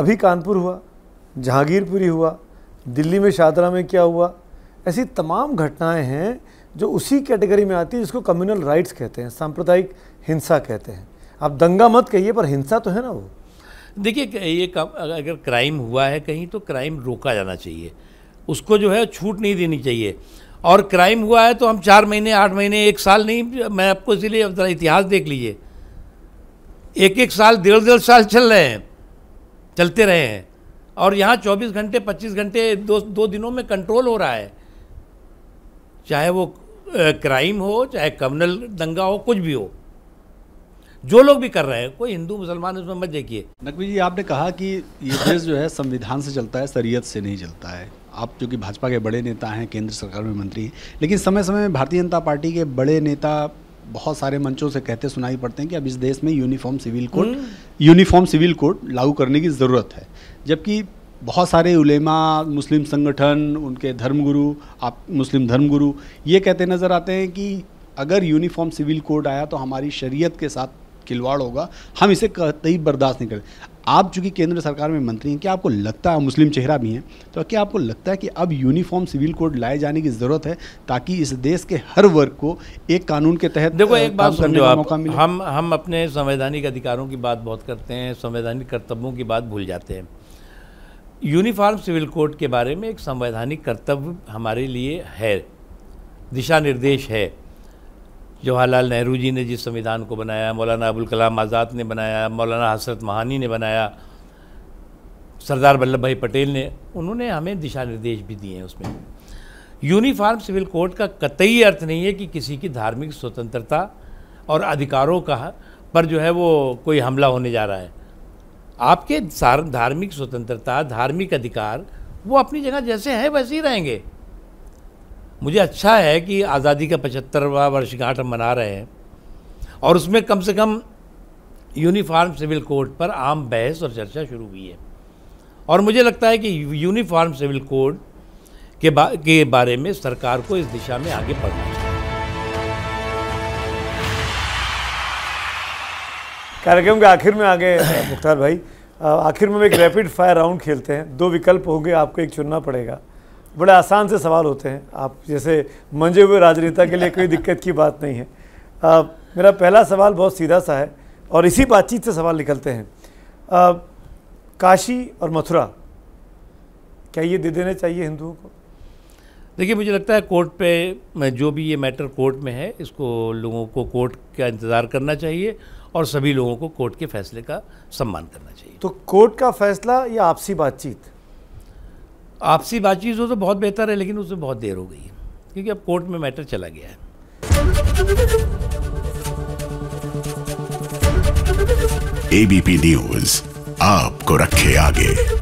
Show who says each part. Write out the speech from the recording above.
Speaker 1: अभी कानपुर हुआ जहांगीरपुरी हुआ दिल्ली में शाहदरा में क्या हुआ ऐसी तमाम घटनाएं हैं जो उसी कैटेगरी में आती है जिसको कम्युनल राइट्स कहते हैं सांप्रदायिक हिंसा कहते हैं आप दंगा मत कहिए पर हिंसा तो है ना वो
Speaker 2: देखिए ये अगर क्राइम हुआ है कहीं तो क्राइम रोका जाना चाहिए उसको जो है छूट नहीं देनी चाहिए और क्राइम हुआ है तो हम चार महीने आठ महीने एक साल नहीं मैं आपको इसीलिए इतिहास देख लीजिए एक एक साल डेढ़ डेढ़ साल चल रहे हैं चलते रहे हैं और यहाँ 24 घंटे 25 घंटे दो दो दिनों में कंट्रोल हो रहा है चाहे वो क्राइम हो चाहे कम्युनल दंगा हो कुछ भी हो जो लोग भी कर रहे हैं कोई हिंदू मुसलमान उसमें मत देखिए नकवी जी आपने कहा
Speaker 3: कि ये देश जो है संविधान से चलता है शरीयत से नहीं चलता है आप जो कि भाजपा के बड़े नेता हैं केंद्र सरकार में मंत्री हैं लेकिन समय समय में भारतीय जनता पार्टी के बड़े नेता बहुत सारे मंचों से कहते सुनाई पड़ते हैं कि अब इस देश में यूनिफॉर्म सिविल कोड हम्म। यूनिफॉर्म सिविल कोड लागू करने की ज़रूरत है जबकि बहुत सारे उलेमा मुस्लिम संगठन उनके धर्मगुरु आप मुस्लिम धर्मगुरु ये कहते नज़र आते हैं कि अगर यूनिफॉर्म सिविल कोड आया तो हमारी शरीयत के साथ खिलवाड़ होगा हम इसे कतई बर्दाश्त नहीं करें आप चूंकि केंद्र सरकार में मंत्री हैं क्या आपको लगता है मुस्लिम चेहरा भी हैं तो क्या आपको लगता है कि अब यूनिफॉर्म सिविल कोड लाए जाने की ज़रूरत है ताकि इस देश के हर वर्ग को एक कानून के तहत देखो एक बात करने का मौका मिले
Speaker 2: हम हम अपने संवैधानिक अधिकारों की बात बहुत करते हैं संवैधानिक कर्तव्यों की बात भूल जाते हैं यूनिफॉर्म सिविल कोड के बारे में एक संवैधानिक कर्तव्य हमारे लिए है दिशा निर्देश है जवाहरलाल नेहरू जी ने जिस संविधान को बनाया मौलाना अबुल कलाम आज़ाद ने बनाया मौलाना हसरत महानी ने बनाया सरदार वल्लभ भाई पटेल ने उन्होंने हमें दिशा निर्देश भी दिए हैं उसमें यूनिफॉर्म सिविल कोड का कतई अर्थ नहीं है कि किसी की धार्मिक स्वतंत्रता और अधिकारों का पर जो है वो कोई हमला होने जा रहा है आपके धार्मिक स्वतंत्रता धार्मिक अधिकार वो अपनी जगह जैसे हैं वैसे ही रहेंगे मुझे अच्छा है कि आज़ादी का पचहत्तरवा वर्षगांठ हम मना रहे हैं और उसमें कम से कम यूनिफॉर्म सिविल कोड पर आम बहस और चर्चा शुरू हुई है और मुझे लगता है कि यूनिफॉर्म सिविल कोड के, बा, के बारे में सरकार को इस दिशा में आगे बढ़ना चाहिए
Speaker 1: कार्यक्रम के आखिर में आगे मुख्तार भाई आखिर में हम एक रैपिड फायर राउंड खेलते हैं दो विकल्प होंगे आपको एक चुनना पड़ेगा बड़े आसान से सवाल होते हैं आप जैसे मंजे हुए राजनेता के लिए कोई दिक्कत की बात नहीं है आ, मेरा पहला सवाल बहुत सीधा सा है और इसी बातचीत से सवाल निकलते हैं आ, काशी और मथुरा क्या ये दे देने चाहिए हिंदुओं को
Speaker 2: देखिए मुझे लगता है कोर्ट पे जो भी ये मैटर कोर्ट में है इसको लोगों को कोर्ट का इंतज़ार करना चाहिए और सभी लोगों को कोर्ट के फैसले का सम्मान करना चाहिए तो कोर्ट का फैसला या आपसी बातचीत आपसी बातचीत हो तो बहुत बेहतर है लेकिन उसमें बहुत देर हो गई क्योंकि अब कोर्ट में मैटर चला गया है
Speaker 3: एबीपी न्यूज आपको रखे आगे